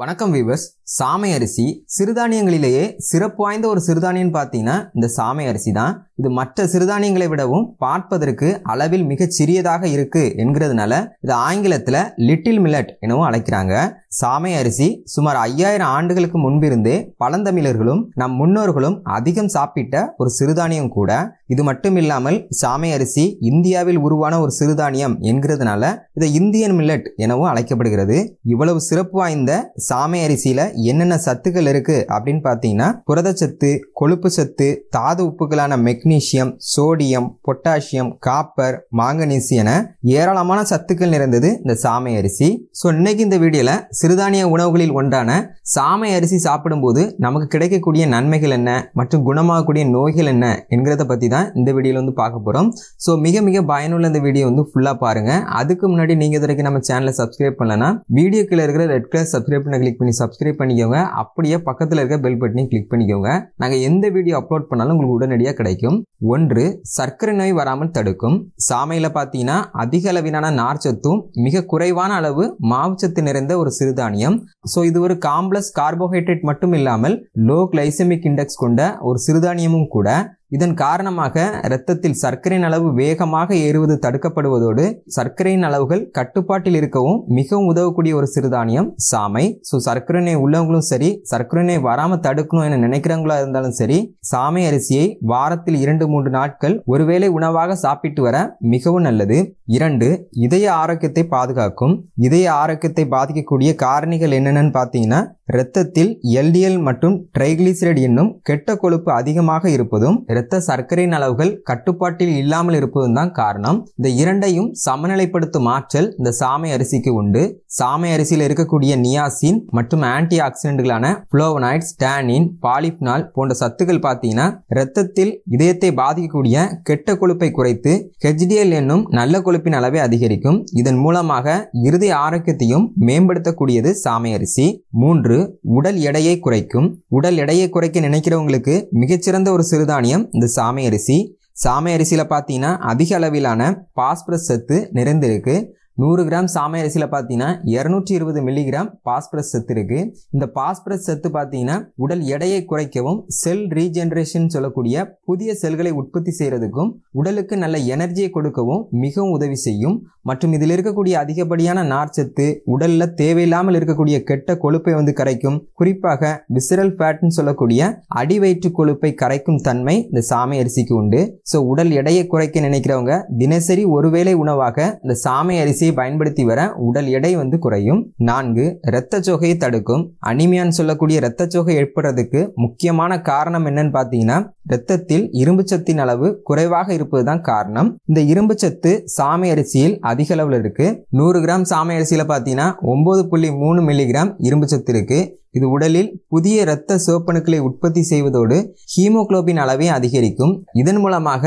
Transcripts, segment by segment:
வணக்கம் வீவர்ஸ் சாமை அரிசி சிறுதானியங்களிலேயே சிறப்பு வாய்ந்த ஒரு சிறுதானியம்னு பார்த்தீங்கன்னா இந்த சாமை அரிசி தான் இது மற்ற சிறுதானியங்களை விடவும் பார்ப்பதற்கு அளவில் மிகச் சிறியதாக இருக்கு என்கிறதுனால இது ஆங்கிலத்தில் லிட்டில் மில்லட் எனவும் அழைக்கிறாங்க சாமை அரிசி சுமார் ஐயாயிரம் ஆண்டுகளுக்கு முன்பிருந்தே பழந்தமிழர்களும் நம் முன்னோர்களும் அதிகம் சாப்பிட்ட ஒரு சிறுதானியம் கூட இது மட்டும் இல்லாமல் சாமை அரிசி இந்தியாவில் உருவான ஒரு சிறுதானியம் என்கிறதுனால இதை இந்தியன் மில்லட் எனவும் அழைக்கப்படுகிறது இவ்வளவு சிறப்பு வாய்ந்த சாமை அரிசியில என்னென்ன சத்துக்கள் இருக்கு அப்படின்னு பார்த்தீங்கன்னா புரதச்சத்து கொழுப்பு சத்து தாது உப்புகளான magnesium sodium potassium copper manganese என ஏராளமான சத்துக்கள் நிறைந்தது இந்த சாமை அரிசி ஸோ இன்னைக்கு இந்த வீடியோல சிறுதானிய உணவுகளில் ஒன்றான சாமை அரிசி சாப்பிடும்போது நமக்கு கிடைக்கக்கூடிய நன்மைகள் என்ன மற்றும் குணமாகக்கூடிய நோய்கள் என்ன என்கிறத பற்றி தான் இந்த வீடியோவில் வந்து பார்க்க போகிறோம் ஸோ மிக மிக பயனுள்ள இந்த வீடியோ வந்து ஃபுல்லாக பாருங்கள் அதுக்கு முன்னாடி நீங்கள் இது நம்ம சேனலை சப்ஸ்கிரைப் பண்ணலன்னா வீடியோக்கில் இருக்கிற ரெட் கலர் சப்ஸ்கிரைப் பண்ண கிளிக் பண்ணி சப்ஸ்கிரைப் பண்ணிக்கோங்க அப்படியே பக்கத்தில் இருக்க பெல் பட்டனையும் கிளிக் பண்ணிக்கோங்க நாங்கள் எந்த வீடியோ அப்லோட் பண்ணாலும் உங்களுக்கு உடனடியாக கிடைக்கும் ஒன்று சர்க்கரை நோய் வராமல் தடுக்கும் சாமையில் பார்த்தீங்கன்னா அதிக அளவிலான நார்ச்சத்தும் மிக குறைவான அளவு மாவுச்சத்து நிறைந்த ஒரு சிறு சிறுதானியம் ஸோ இது ஒரு காம்ப்ளஸ் கார்போஹைட்ரேட் மட்டும் இல்லாமல் லோ கிளைசமிக் இண்டெக்ஸ் கொண்ட ஒரு சிறுதானியமும் கூட இதன் காரணமாக இரத்தத்தில் சர்க்கரையின் அளவு வேகமாக ஏறுவது தடுக்கப்படுவதோடு சர்க்கரையின் அளவுகள் கட்டுப்பாட்டில் இருக்கவும் மிகவும் உதவக்கூடிய ஒரு சிறுதானியம் சாமை ஸோ சர்க்கரை உள்ளவங்களும் சரி சர்க்கரை வராமல் தடுக்கணும் என நினைக்கிறவங்களா இருந்தாலும் சரி சாமை அரிசியை வாரத்தில் இரண்டு மூன்று நாட்கள் ஒருவேளை உணவாக சாப்பிட்டு வர மிகவும் நல்லது இரண்டு இதய ஆரோக்கியத்தை பாதுகாக்கும் இதய ஆரோக்கியத்தை பாதிக்கக்கூடிய காரணிகள் என்னென்னு பார்த்தீங்கன்னா இரத்தத்தில் எல்டிஎல் மற்றும் ட்ரைகிளிசரைடு என்னும் கெட்ட கொழுப்பு அதிகமாக இருப்பதும் இரத்த சர்க்கரையின் அளவுகள் கட்டுப்பாட்டில் இல்லாமல் இருப்பதும் தான் காரணம் இந்த இரண்டையும் சமநிலைப்படுத்தும் ஆற்றல் இந்த சாமை அரிசிக்கு உண்டு சாமை அரிசியில் இருக்கக்கூடிய நியாசின் மற்றும் ஆன்டி ஆக்சிடென்ட்களான புளோவனாய்ட்ஸ் டேனின் பாலிப்னால் போன்ற சத்துக்கள் பார்த்தீங்கன்னா இரத்தத்தில் இதயத்தை பாதிக்கக்கூடிய கெட்ட கொழுப்பை குறைத்து ஹெச்டிஎல் என்னும் நல்ல கொழுப்பின் அளவை அதிகரிக்கும் இதன் மூலமாக இறுதி ஆரோக்கியத்தையும் மேம்படுத்தக்கூடியது சாமை அரிசி மூன்று உடல் எடையை குறைக்கும் உடல் எடையை குறைக்க நினைக்கிறவங்களுக்கு மிகச்சிறந்த ஒரு சிறுதானியம் இந்த சாமை அரிசி சாமை அரிசியில் பார்த்தீங்கன்னா அதிக அளவிலான பாஸ்பரஸ் சத்து நிறைந்திருக்கு நூறு கிராம் சாமை அரிசியில் பார்த்தீங்கன்னா இரநூற்றி இருபது மில்லிகிராம் பாஸ்பரஸ் சத்து இருக்குது இந்த பாஸ்பரஸ் சத்து பார்த்தீங்கன்னா உடல் எடையை குறைக்கவும் செல் ரீஜென்ரேஷன் சொல்லக்கூடிய புதிய செல்களை உற்பத்தி செய்கிறதுக்கும் உடலுக்கு நல்ல எனர்ஜியை கொடுக்கவும் மிகவும் உதவி செய்யும் மற்றும் இதில் இருக்கக்கூடிய அதிகப்படியான நார்ச்சத்து உடலில் தேவையில்லாமல் இருக்கக்கூடிய கெட்ட கொழுப்பை வந்து கரைக்கும் குறிப்பாக விசிறல் ஃபேட்னு சொல்லக்கூடிய அடிவயிற்று கொழுப்பை கரைக்கும் தன்மை இந்த சாமை அரிசிக்கு உண்டு ஸோ உடல் எடையை குறைக்க நினைக்கிறவங்க தினசரி ஒருவேளை உணவாக இந்த சாமை அரிசி அரிசியை பயன்படுத்தி வர உடல் எடை வந்து குறையும் நான்கு இரத்த சோகையை தடுக்கும் அனிமியான்னு சொல்லக்கூடிய இரத்த சோகை ஏற்படுறதுக்கு முக்கியமான காரணம் என்னன்னு பார்த்தீங்கன்னா இரத்தத்தில் இரும்பு சத்தின் அளவு குறைவாக இருப்பதுதான் காரணம் இந்த இரும்பு சத்து சாமை அரிசியில் அதிக அளவில் இருக்கு நூறு கிராம் சாமை அரிசியில பார்த்தீங்கன்னா ஒன்பது புள்ளி மூணு மில்லிகிராம் இரும்பு சத்து இருக்கு இது உடலில் புதிய இரத்த சிவப்பணுக்களை உற்பத்தி செய்வதோடு ஹீமோக்ளோபின் அளவை அதிகரிக்கும் இதன் மூலமாக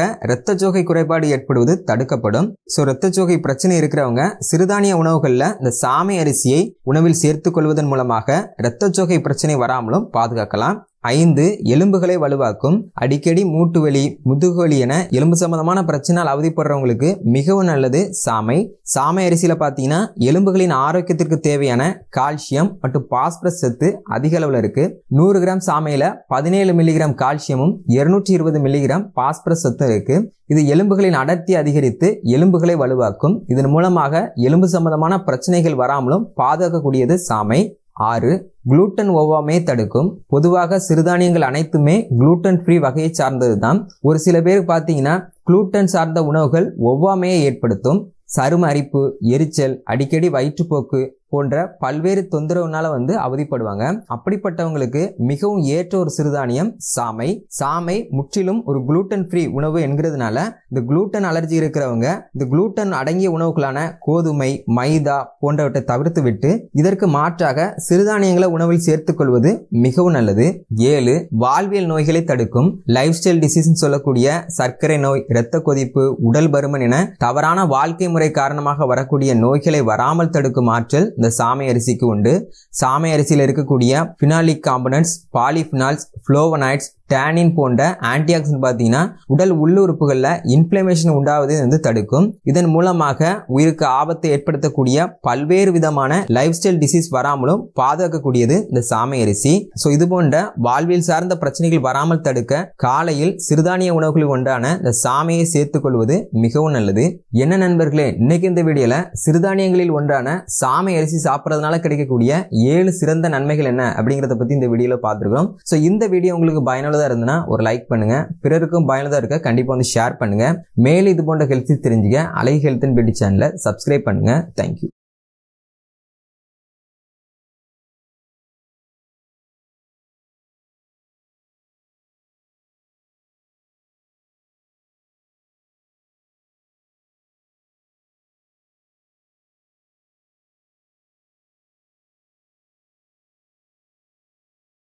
சோகை குறைபாடு ஏற்படுவது தடுக்கப்படும் ஸோ சோகை பிரச்சனை இருக்கிறவங்க சிறுதானிய உணவுகளில் இந்த சாமை அரிசியை உணவில் சேர்த்துக் கொள்வதன் மூலமாக சோகை பிரச்சனை வராமலும் பாதுகாக்கலாம் ஐந்து எலும்புகளை வலுவாக்கும் அடிக்கடி மூட்டு வலி முதுகுவலி என எலும்பு சம்பந்தமான பிரச்சனால் அவதிப்படுறவங்களுக்கு மிகவும் நல்லது சாமை சாமை அரிசியில் பார்த்தீங்கன்னா எலும்புகளின் ஆரோக்கியத்திற்கு தேவையான கால்சியம் மற்றும் பாஸ்பரஸ் சத்து அதிக அளவில் இருக்கு நூறு கிராம் சாமையில் பதினேழு மில்லிகிராம் கால்சியமும் இருநூற்றி இருபது மில்லிகிராம் பாஸ்பரஸ் சத்தும் இருக்கு இது எலும்புகளின் அடர்த்தி அதிகரித்து எலும்புகளை வலுவாக்கும் இதன் மூலமாக எலும்பு சம்பந்தமான பிரச்சனைகள் வராமலும் பாதுகாக்கக்கூடியது சாமை ஆறு குளூட்டன் ஒவ்வாமையை தடுக்கும் பொதுவாக சிறுதானியங்கள் அனைத்துமே குளூட்டன் ஃப்ரீ வகையை சார்ந்தது தான் ஒரு சில பேருக்கு பார்த்தீங்கன்னா குளூட்டன் சார்ந்த உணவுகள் ஒவ்வாமையை ஏற்படுத்தும் சரும அரிப்பு எரிச்சல் அடிக்கடி வயிற்றுப்போக்கு போன்ற பல்வேறு தொந்தரவுனால வந்து அவதிப்படுவாங்க அப்படிப்பட்டவங்களுக்கு மிகவும் ஏற்ற ஒரு சிறுதானியம் சாமை சாமை முற்றிலும் ஒரு குளூட்டன் ஃப்ரீ உணவு என்கிறதுனால இந்த குளூட்டன் அலர்ஜி இருக்கிறவங்க இந்த குளூட்டன் அடங்கிய உணவுகளான கோதுமை மைதா போன்றவற்றை தவிர்த்து விட்டு இதற்கு மாற்றாக சிறுதானியங்களை உணவில் சேர்த்துக்கொள்வது மிகவும் நல்லது ஏழு வாழ்வியல் நோய்களை தடுக்கும் லைஃப் ஸ்டைல் டிசீஸ் சொல்லக்கூடிய சர்க்கரை நோய் இரத்த கொதிப்பு உடல் பருமன் என தவறான வாழ்க்கை முறை காரணமாக வரக்கூடிய நோய்களை வராமல் தடுக்கும் ஆற்றல் இந்த சாமை அரிசிக்கு உண்டு சாமை அரிசியில் இருக்கக்கூடிய phenolic components polyphenols flavonoids tannin போன்ற ஆன்டிஆக்சிடன்ட் பார்த்தீங்கன்னா உடல் உள்ளுறுப்புகளில் இன்ஃப்ளமேஷன் உண்டாவதை வந்து தடுக்கும் இதன் மூலமாக உயிருக்கு ஆபத்தை ஏற்படுத்தக்கூடிய பல்வேறு விதமான லைஃப் ஸ்டைல் டிசீஸ் வராமலும் பாதுகாக்கக்கூடியது இந்த சாமை அரிசி ஸோ இது போன்ற வாழ்வியல் சார்ந்த பிரச்சனைகள் வராமல் தடுக்க காலையில் சிறுதானிய உணவுகளில் ஒன்றான இந்த சாமையை சேர்த்துக்கொள்வது மிகவும் நல்லது என்ன நண்பர்களே இன்னைக்கு இந்த வீடியோல சிறுதானியங்களில் ஒன்றான சாமை அரிசி சாப்பிட்றதுனால கிடைக்கக்கூடிய ஏழு சிறந்த நன்மைகள் என்ன அப்படிங்கிறத பத்தி இந்த வீடியோல பார்த்துருக்கோம் ஸோ இந்த வீடியோ உங்களுக்கு பயனுள்ள பயனுள்ளதாக இருந்ததுன்னா ஒரு லைக் பண்ணுங்கள் பிறருக்கும் பயனுள்ளதாக இருக்க கண்டிப்பாக வந்து ஷேர் பண்ணுங்கள் மேலே இது போன்ற ஹெல்த்தி தெரிஞ்சுக்க அலை ஹெல்த்னு பியூட்டி சேனலை சப்ஸ்கிரைப் பண்ணுங்கள் தேங்க்யூ